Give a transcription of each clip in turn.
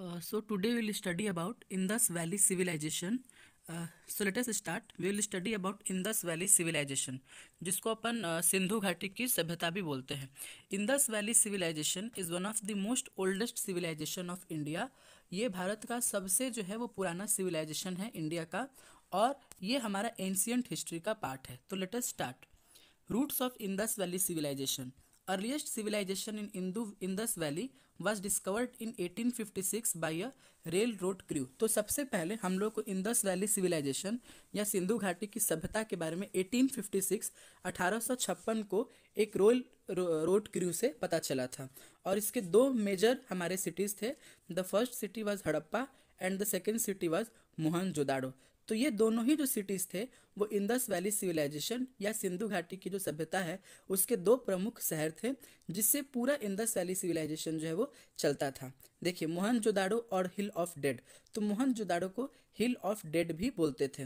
So today will study about study valley civilization so Civilization. Uh, so let us start. We will study about जिसको अपन uh, Sindhu घाटी की सभ्यता भी बोलते हैं Indus valley civilization is one of the most oldest civilization of India ये भारत का सबसे जो है वो पुराना सिविलाइजेशन है इंडिया का और ये हमारा एंशियंट हिस्ट्री का पार्ट है तो let us start roots of Indus valley civilization Earliest civilization in Indu, Indus Valley was discovered in 1856 by a railroad crew. तो सबसे पहले हम लोग को इंदस वैली सिविलाइजेशन या सिंधु घाटी की सभ्यता के बारे में 1856 1856 को एक रोल रोड क्रू से पता चला था और इसके दो मेजर हमारे सिटीज़ थे the first city was Harappa and the second city was Mohenjodaro तो ये दोनों ही जो सिटीज़ थे वो इंदस वैली सिविलाइजेशन या सिंधु घाटी की जो सभ्यता है उसके दो प्रमुख शहर थे जिससे पूरा इंदस वैली सिविलाइजेशन जो है वो चलता था देखिए मोहन जोदाड़ो और हिल ऑफ डेड तो मोहन जोदाड़ो को हिल ऑफ डेड भी बोलते थे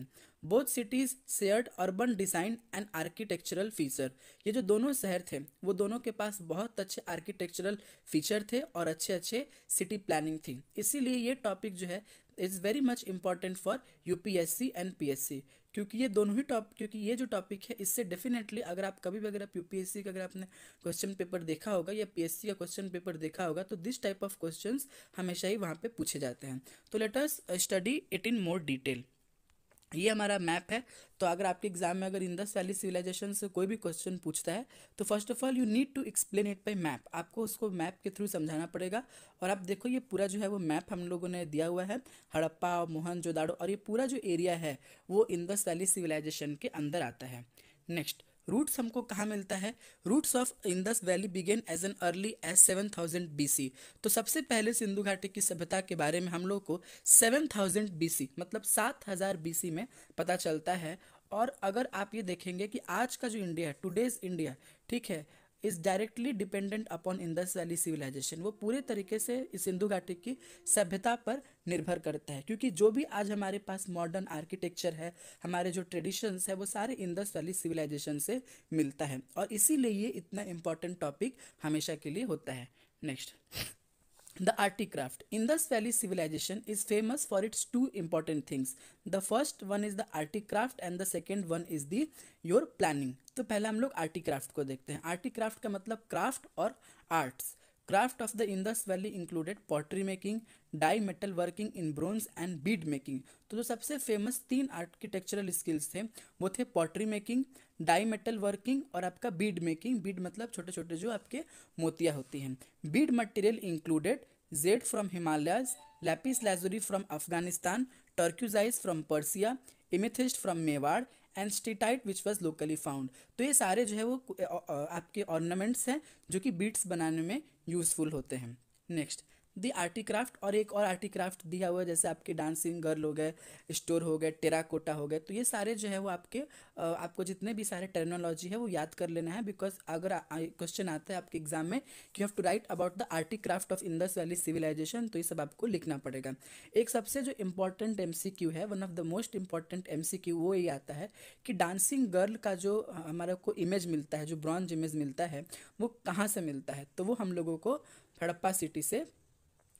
both cities shared urban design and architectural feature ये जो दोनों शहर थे वो दोनों के पास बहुत अच्छे आर्किटेक्चरल फीचर थे और अच्छे अच्छे सिटी प्लानिंग थी इसीलिए ये टॉपिक जो है is very much important for UPSC and PSC क्योंकि ये दोनों ही टॉप क्योंकि ये जो टॉपिक है इससे डेफिनेटली अगर आप कभी भी अगर आप यूपीएससी का अगर आपने क्वेश्चन पेपर देखा होगा या पीएससी का क्वेश्चन पेपर देखा होगा तो दिस टाइप ऑफ क्वेश्चन हमेशा ही वहाँ पे पूछे जाते हैं तो let's study it in more detail ये हमारा मैप है तो अगर आपके एग्जाम में अगर इंदस वैली सिविलाइजेशन से कोई भी क्वेश्चन पूछता है तो first of all you need to explain it by map आपको उसको मैप के थ्रू समझाना पड़ेगा और आप देखो ये पूरा जो है वो मैप हम लोगों ने दिया हुआ है हड़प्पा मोहन जोदाड़ो और ये पूरा जो एरिया है वो इंदस वैली सिविलाइजेशन के अंदर आता है नेक्स्ट रूट्स हमको कहाँ मिलता है roots of Indus valley began as an early as seven thousand B C तो सबसे पहले सिंधु घाटी की सभ्यता के बारे में हम लोग को सेवन थाउजेंड बी सी मतलब सात हज़ार बी सी में पता चलता है और अगर आप ये देखेंगे कि आज का जो इंडिया है टुडेज़ इंडिया ठीक है is directly dependent upon Indus valley civilization वो पूरे तरीके से इस सिंधु घाटी की सभ्यता पर निर्भर करता है क्योंकि जो भी आज हमारे पास मॉडर्न आर्किटेक्चर है हमारे जो ट्रेडिशंस है वो सारे इंदस वैली सिविलाइजेशन से मिलता है और इसीलिए ये इतना इम्पॉर्टेंट टॉपिक हमेशा के लिए होता है next The arti craft. Indus Valley civilization is famous for its two important things. The first one is the arti craft and the second one is the your planning. तो पहले हम लोग arty craft को देखते हैं arty craft का मतलब craft और arts craft of the Indus valley included pottery making dye metal working in bronze and bead making तो जो सबसे फेमस तीन आर्किटेक्चरल स्किल्स थे वो थे pottery making dye metal working और आपका बीड मेकिंग बीड मतलब छोटे छोटे जो आपके मोतिया होती हैं bead material included jade from Himalayas lapis lazuli from Afghanistan turquoise from Persia amethyst from Mewar steatite which was locally found तो ये सारे जो है वो आपके ऑर्नामेंट्स हैं जो कि बीट्स बनाने में यूज़फुल होते हैं नेक्स्ट दी आर्टी क्राफ्ट और एक और आर्टी क्राफ्ट दिया हुआ है जैसे आपके डांसिंग गर्ल हो गए स्टोर हो गए टेराकोटा हो गए तो ये सारे जो है वो आपके आपको जितने भी सारे टर्मिनोलॉजी है वो याद कर लेना है बिकॉज अगर क्वेश्चन आता है आपके एग्जाम में you have to write about the arty craft of Indus valley civilization तो ये सब आपको लिखना पड़ेगा एक सबसे जो इम्पोर्टेंट एम है one of the most important aim वो ये आता है कि डांसिंग गर्ल का जो हमारा को इमेज मिलता है जो ब्रॉन्ज इमेज मिलता है वो कहाँ से मिलता है तो वो हम लोगों को हड़प्पा सिटी से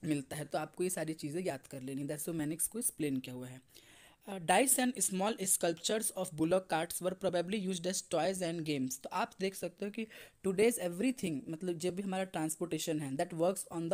मिलता है तो आपको ये सारी चीज़ें याद कर लेनी दैट्स मैंने को एक्सप्लेन किया हुआ है dice and small sculptures of bullock carts were probably use as toys and games तो आप देख सकते हो कि टूडेज एवरी थिंग मतलब जब भी हमारा ट्रांसपोर्टेशन है that work on the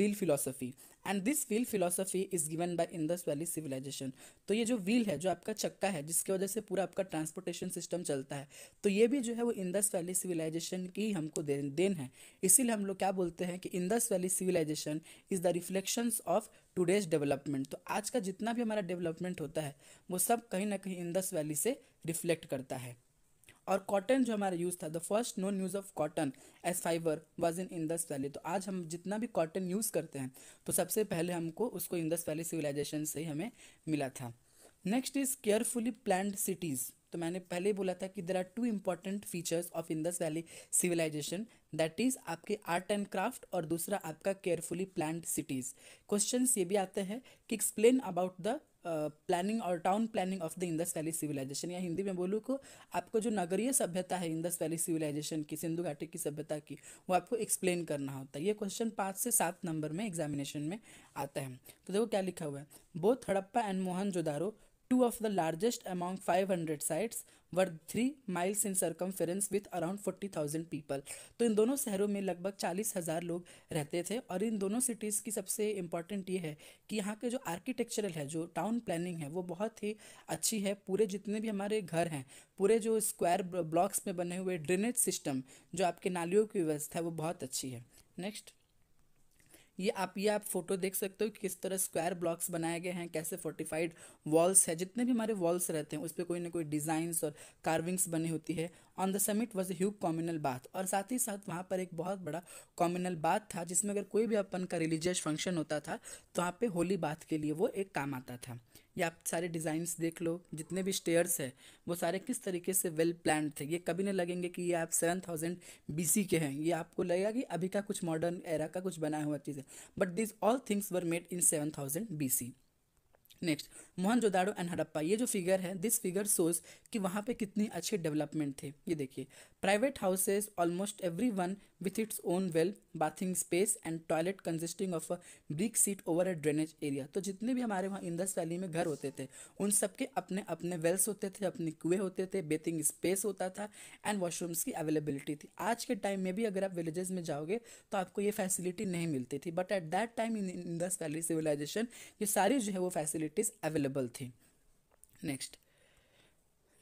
wheel philosophy and this wheel philosophy is given by Indus valley civilization तो ये जो व्हील है जो आपका चक्का है जिसकी वजह से पूरा आपका ट्रांसपोर्टेशन सिस्टम चलता है तो ये भी जो है वो इंदस वैली सिविलाइजेशन की हमको देन देन है इसीलिए हम लोग क्या बोलते हैं कि Indus valley civilization is the reflection of today's development तो आज का जितना भी हमारा डेवलपमेंट होता है वो सब कहीं ना कहीं इंदस वैली से रिफ्लेक्ट करता है और कॉटन जो हमारा यूज़ था the first known use of cotton as fibre was in Indus valley तो आज हम जितना भी कॉटन यूज़ करते हैं तो सबसे पहले हमको उसको इंडस वैली सिविलाइजेशन से ही हमें मिला था next is carefully planned cities तो मैंने पहले ही बोला था कि there are two important features of Indus valley civilization that is आपके आर्ट एंड क्राफ्ट और दूसरा आपका केयरफुली प्लान्ड सिटीज़ क्वेश्चन ये भी आते हैं कि एक्सप्लेन अबाउट द प्लानिंग और town planning of the Indus valley civilization या हिंदी में बोलूँ को तो आपको जो नगरीय सभ्यता है इंदस वैली सिविलाइजेशन की सिंधु घाटी की सभ्यता की वो आपको एक्सप्लेन करना होता है ये क्वेश्चन पाँच से सात नंबर में एग्जामिनेशन में आता है तो देखो क्या लिखा हुआ है both Harappa and Mohenjodaro two of the largest among five hundred sites were three miles circumference with around forty thousand people तो इन दोनों शहरों में लगभग चालीस हज़ार लोग रहते थे और इन दोनों सिटीज़ की सबसे इम्पॉर्टेंट ये है कि यहाँ के जो आर्किटेक्चरल है जो टाउन प्लानिंग है वो बहुत ही अच्छी है पूरे जितने भी हमारे घर हैं पूरे जो स्क्वायर ब्लॉक्स में बने हुए ड्रेनेज सिस्टम जो आपके नालियों की व्यवस्था है वो बहुत अच्छी है नेक्स्ट ये आप ये आप फोटो देख सकते हो कि किस तरह स्क्वायर ब्लॉक्स बनाए गए हैं कैसे फोर्टिफाइड वॉल्स है जितने भी हमारे वॉल्स रहते हैं उस पर कोई ना कोई डिज़ाइंस और कार्विंग्स बनी होती है on the summit was a huge communal bath और साथ ही साथ वहाँ पर एक बहुत बड़ा कॉम्युनल बाथ था जिसमें अगर कोई भी अपन का रिलीजियस फंक्शन होता था तो वहाँ पे होली बाथ के लिए वो एक काम आता था या आप सारे डिज़ाइंस देख लो जितने भी स्टेयर्स हैं वो सारे किस तरीके से वेल प्लान थे ये कभी नहीं लगेंगे कि ये आप सेवन थाउजेंड बी सी के हैं ये आपको लगेगा कि अभी का कुछ मॉडर्न एरा का कुछ बनाया हुआ चीज़ है but this all things were made in seven thousand B C next Mohenjodaro and Harappa ये जो फिगर है दिस फिगर सोज कि वहाँ पे कितनी अच्छी डेवलपमेंट थे ये देखिए private houses almost every one with its own well bathing space and toilet consisting of a brick seat over a drainage area तो जितने भी हमारे वहाँ इंदस वैली में घर होते थे उन सबके अपने अपने वेल्स होते थे अपने कुएँ होते थे बेथिंग स्पेस होता था एंड वॉशरूम्स की अवेलेबिलिटी थी आज के टाइम में भी अगर आप विलेजेस में जाओगे तो आपको ये फैसिलिटी नहीं मिलती थी but at that time in Indus valley civilization ये सारी जो है वो फैसिलिटी फैसिलिटीज़ अवेलेबल थी नेक्स्ट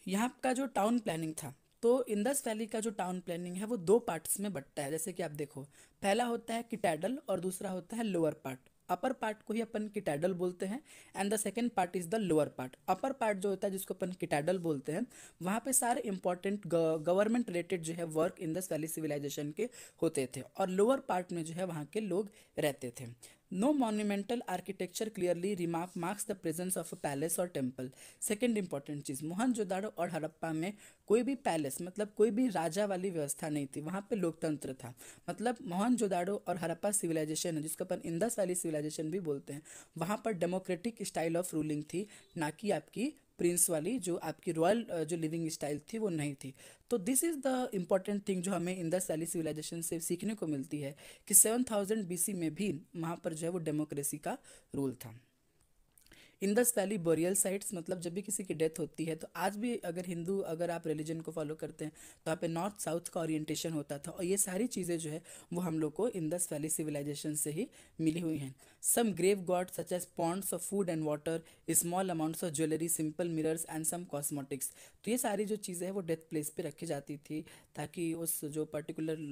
यहाँ का जो टाउन प्लानिंग था तो इंदस वैली का जो टाउन प्लानिंग है वो दो पार्ट्स में बटता है जैसे कि आप देखो पहला होता है किटैडल और दूसरा होता है लोअर पार्ट अपर पार्ट को ही अपन किटैडल बोलते हैं and the second part is the lower part upper part जो होता है जिसको अपन किटैडल बोलते हैं वहाँ पे सारे इंपॉर्टेंट गवर्नमेंट रिलेटेड जो है वर्क इंदस वैली सिविलाइजेशन के होते थे और लोअर पार्ट में जो है वहाँ के लोग रहते थे No monumental architecture clearly remark marks the presence of a palace or temple. Second important चीज़ मोहनजोदाड़ो और हड़प्पा में कोई भी पैलेस मतलब कोई भी राजा वाली व्यवस्था नहीं थी वहाँ पे लोकतंत्र था मतलब मोहनजोदाड़ो और हड़प्पा सिविलाइजेशन है जिसको अपन इंदस वैली सिविलाइजेशन भी बोलते हैं वहाँ पर डेमोक्रेटिक स्टाइल ऑफ रूलिंग थी ना कि आपकी प्रिंस वाली जो आपकी रॉयल जो लिविंग स्टाइल थी वो नहीं थी तो this is the important thing जो हमें इंदर सैली सिविलाइजेशन से सीखने को मिलती है कि सेवन थाउजेंड बी में भी वहाँ पर जो है वो डेमोक्रेसी का रूल था इंदस वैली बोरियल साइट्स मतलब जब भी किसी की डेथ होती है तो आज भी अगर हिंदू अगर आप रिलीजन को फॉलो करते हैं तो यहाँ पे नॉर्थ साउथ का ओरिएंटेशन होता था और ये सारी चीज़ें जो है वो हम लोग को इंदस वैली सिविलाइजेशन से ही मिली हुई हैं some grave goods such as pots of food and water small amounts of jewellery simple mirrors and some cosmetics तो ये सारी जो चीज़ें हैं वो डेथ प्लेस पर रखी जाती थी ताकि उस जो पर्टिकुलर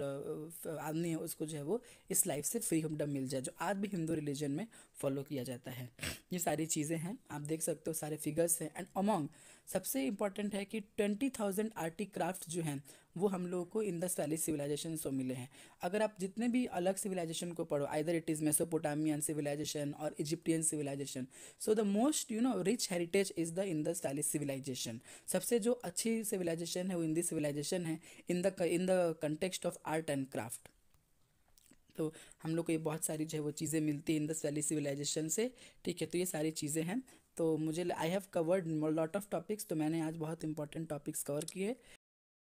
आदमी है उसको जो है वो इस लाइफ से फ्रीडम मिल जाए जो आज भी हिंदू रिलीजन में फॉलो किया जाता है ये सारी चीज़ें हैं आप देख सकते हो सारे फिगर्स हैं एंड अमोंग सबसे इम्पॉर्टेंट है कि ट्वेंटी थाउजेंड आर्टी क्राफ्ट जो हैं वो हम लोगों को इंदस वैली सिविलाइजेशन से मिले हैं अगर आप जितने भी अलग सिविलाइजेशन को पढ़ो either it is Mesopotamian civilization और Egyptian civilization so the most you know rich heritage is the Indus valley civilization सबसे जो अच्छी सिविलाइजेशन है वो हिंदी सिविलाइजेशन है in the in the context of art and craft तो हम लोग को ये बहुत सारी जो है वो चीज़ें मिलती हैं इंदस वैली सिविलाइजेशन से ठीक है तो ये सारी चीज़ें हैं तो मुझे I have covered lot of topics तो मैंने आज बहुत इंपॉर्टेंट टॉपिक्स कवर किए